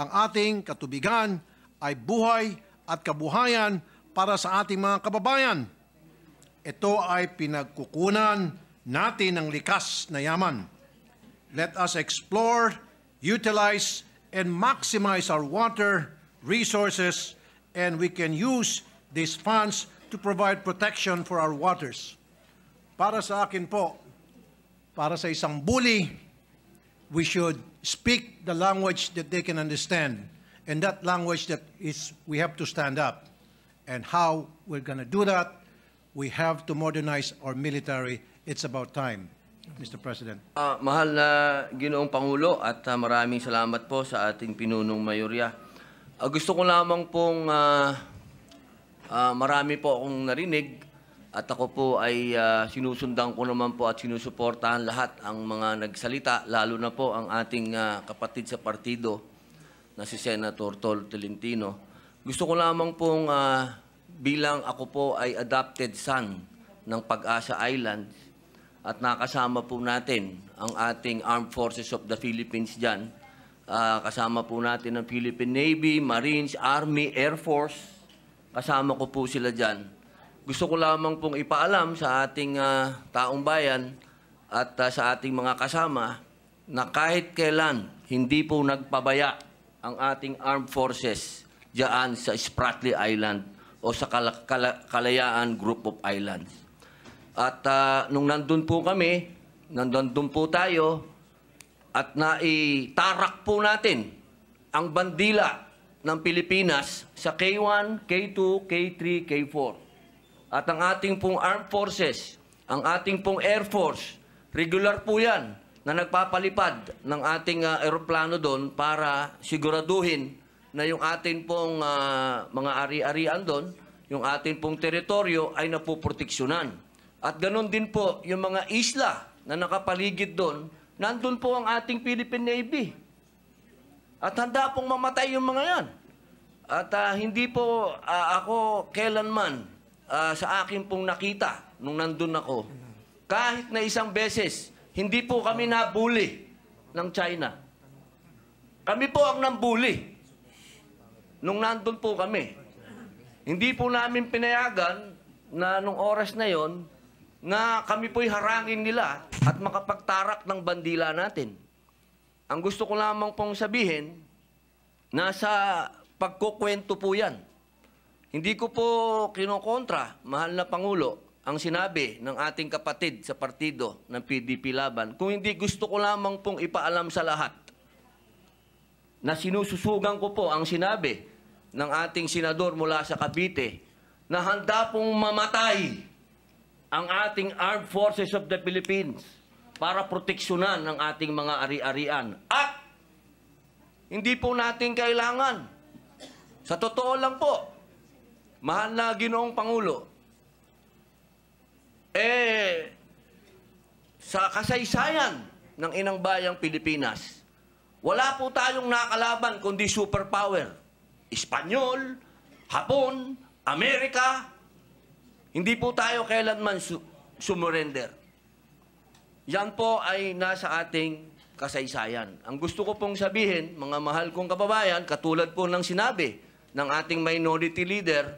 Ang ating katubigan ay buhay at kabuhayan para sa ating mga kababayan. Ito ay pinagkukunan natin ng likas na yaman. Let us explore, utilize, and maximize our water resources and we can use these funds to provide protection for our waters. Para sa akin po, para sa isang bully, we should speak the language that they can understand. And that language that is we have to stand up. And how we're going to do that, we have to modernize our military. It's about time. Mr. President. Uh, mahal na Ginoong Pangulo at uh, maraming salamat po sa ating pinunong mayorya. Uh, gusto ko lamang pong uh, uh, marami po akong narinig at ako po ay uh, sinusundan ko naman po at sinusuportahan lahat ang mga nagsalita, lalo na po ang ating uh, kapatid sa partido na si Senator Tol Tolentino. Gusto ko lamang pong uh, bilang ako po ay adopted son ng Pag-asa Island at nakasama po natin ang ating Armed Forces of the Philippines dyan Uh, kasama po natin ang Philippine Navy, Marines, Army, Air Force. Kasama ko po sila dyan. Gusto ko lamang pong ipaalam sa ating uh, taong bayan at uh, sa ating mga kasama na kahit kailan hindi po nagpabaya ang ating armed forces diyan sa Spratly Island o sa Kal Kal Kalayaan Group of Islands. At uh, nung nandun po kami, nandun po tayo, at naitarak po natin ang bandila ng Pilipinas sa K1, K2, K3, K4. At ang ating pong armed forces, ang ating pong air force, regular po yan na nagpapalipad ng ating uh, ah, aeroplano doon para siguraduhin na yung atin pong uh, mga ari-arian doon, yung atin pong teritoryo ay napoproteksyonan. At ganun din po yung mga isla na nakapaligid doon nandun po ang ating Philippine Navy. At handa pong mamatay yung mga yan. At uh, hindi po uh, ako kailanman uh, sa akin pong nakita nung nandun ako. Kahit na isang beses, hindi po kami nabuli ng China. Kami po ang nambuli nung nandun po kami. Hindi po namin pinayagan na nung oras na yon na kami po'y harangin nila at makapagtarak ng bandila natin. Ang gusto ko lamang pong sabihin, nasa pagkukwento po yan. Hindi ko po kinokontra, mahal na Pangulo, ang sinabi ng ating kapatid sa partido ng PDP Laban, kung hindi gusto ko lamang pong ipaalam sa lahat na sinususugan ko po ang sinabi ng ating senador mula sa Cavite na handa pong mamatay ang ating Armed Forces of the Philippines para proteksyonan ang ating mga ari-arian. At hindi po natin kailangan. Sa totoo lang po, mahal na ginoong Pangulo, eh, sa kasaysayan ng inang bayang Pilipinas, wala po tayong nakalaban kundi superpower. Espanyol, Hapon, Amerika, hindi po tayo kailanman su sumurrender. Yan po ay nasa ating kasaysayan. Ang gusto ko pong sabihin, mga mahal kong kababayan, katulad po ng sinabi ng ating minority leader,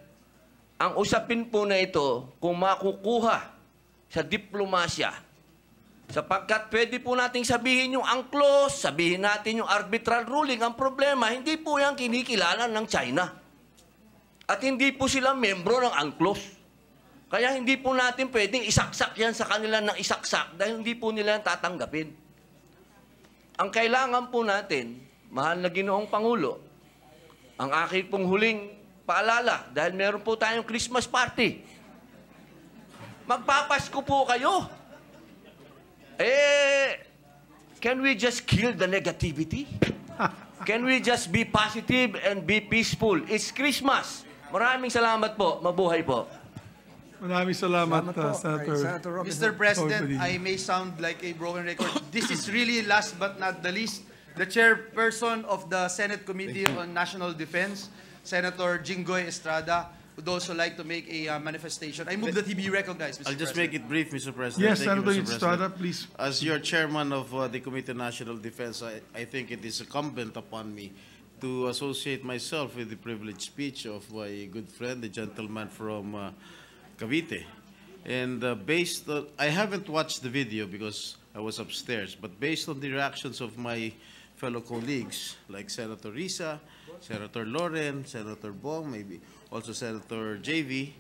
ang usapin po na ito kung makukuha sa diplomasya, sapagkat pwede po nating sabihin yung ang close, sabihin natin yung arbitral ruling, ang problema, hindi po yan kinikilala ng China. At hindi po sila membro ng UNCLOS. Kaya hindi po natin pwedeng isaksak yan sa kanila ng isaksak dahil hindi po nila tatanggapin. Ang kailangan po natin, mahal na ginoong Pangulo, ang aking pong huling paalala dahil meron po tayong Christmas party. Magpapasko po kayo. Eh, can we just kill the negativity? Can we just be positive and be peaceful? It's Christmas. Maraming salamat po. Mabuhay po. Maraming salamat, salamat uh, Senator. Senator Mr. President, I may sound like a broken record. this is really last but not the least, the chairperson of the Senate Committee on National Defense, Senator Jingoy Estrada, would also like to make a uh, manifestation. I move that he be recognized, Mr. I'll just President. make it brief, Mr. President. Yes, Thank Senator Estrada, please. As your chairman of uh, the Committee on National Defense, I, I think it is incumbent upon me to associate myself with the privileged speech of my good friend, the gentleman from uh, Cavite. And uh, based on, I haven't watched the video because I was upstairs, but based on the reactions of my fellow colleagues, like Senator Risa, Senator Loren, Senator Bong, maybe also Senator JV,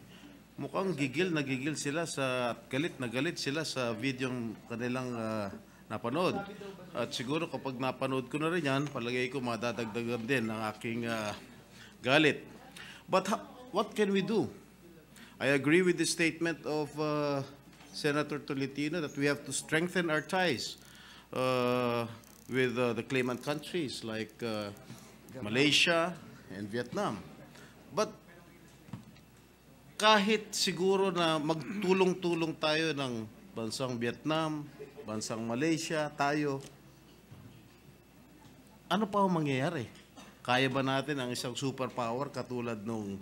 mukhang gigil na gigil sila sa, at galit na galit sila sa video kanilang uh, napanood. At siguro kapag napanood ko na rin yan, palagay ko madadagdagan din ang aking uh, galit. But what can we do? I agree with the statement of uh, Senator Tolentino that we have to strengthen our ties uh, with uh, the claimant countries like uh, Malaysia and Vietnam. But kahit siguro na magtulong-tulong tayo ng bansang Vietnam, bansang Malaysia, tayo, ano pa ang mangyayari? Kaya ba natin ang isang superpower katulad nung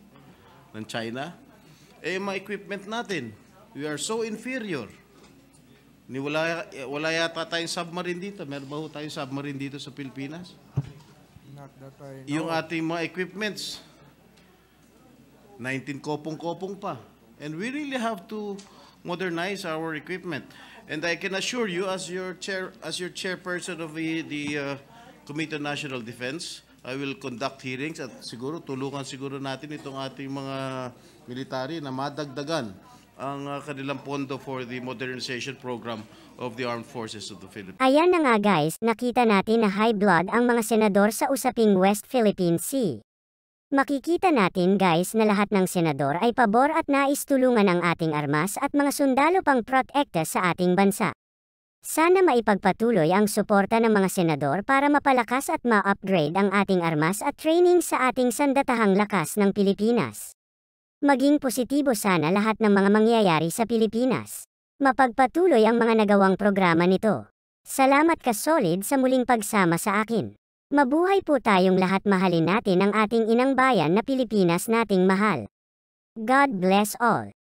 ng China? Eh, mga equipment natin. We are so inferior. Ni wala, eh, wala yata tayong submarine dito. Meron ba ho tayong submarine dito sa Pilipinas? Not that I know. Yung ating mga equipments, 19 kopong-kopong pa. And we really have to modernize our equipment. And I can assure you, as your chair, as your chairperson of the, the uh, Committee on National Defense, I will conduct hearings at siguro tulungan siguro natin itong ating mga military na madagdagan ang uh, kanilang pondo for the modernization program of the armed forces of the Philippines. Ayan na nga guys, nakita natin na high blood ang mga senador sa usaping West Philippine Sea. Makikita natin guys na lahat ng senador ay pabor at nais tulungan ang ating armas at mga sundalo pang protekta sa ating bansa. Sana maipagpatuloy ang suporta ng mga senador para mapalakas at ma-upgrade ang ating armas at training sa ating sandatahang lakas ng Pilipinas. Maging positibo sana lahat ng mga mangyayari sa Pilipinas. Mapagpatuloy ang mga nagawang programa nito. Salamat ka solid sa muling pagsama sa akin. Mabuhay po tayong lahat mahalin natin ang ating inang bayan na Pilipinas nating mahal. God bless all.